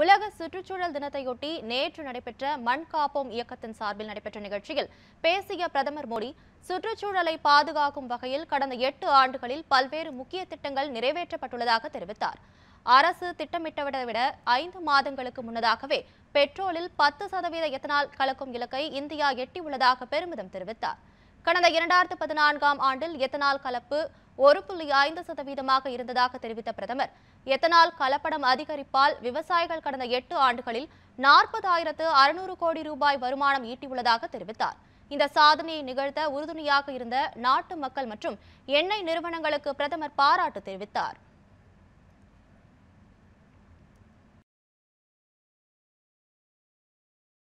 உலக சுற்றுச்சூழல் தினத்தையொட்டி நேற்று நடைபெற்ற மண் காப்போம் இயக்கத்தின் சார்பில் நடைபெற்ற நிகழ்ச்சியில் பேசிய பிரதமர் மோடி சுற்றுச்சூழலை பாதுகாக்கும் வகையில் கடந்த எட்டு ஆண்டுகளில் பல்வேறு முக்கிய திட்டங்கள் நிறைவேற்றப்பட்டுள்ளதாக தெரிவித்தார் அரசு திட்டமிட்டவிட விட ஐந்து மாதங்களுக்கு முன்னதாகவே பெட்ரோலில் பத்து சதவீத எத்தனால் கலக்கும் இலக்கை இந்தியா எட்டியுள்ளதாக பெருமிதம் தெரிவித்தார் கடந்த இரண்டாயிரத்து பதினான்காம் ஆண்டில் எத்தனால் கலப்பு ஒரு புள்ளி ஐந்து சதவீதமாக இருந்ததாக தெரிவித்த பிரதமர் எத்தனால் கலப்படம் அதிகரிப்பால் விவசாயிகள் கடந்த எட்டு ஆண்டுகளில் நாற்பதாயிரத்து அறுநூறு கோடி ரூபாய் வருமானம் ஈட்டியுள்ளதாக தெரிவித்தார் இந்த சாதனையை நிகழ்த்த உறுதுணையாக இருந்த நாட்டு மக்கள் மற்றும் எண்ணெய் நிறுவனங்களுக்கு பிரதமர் பாராட்டு தெரிவித்தார்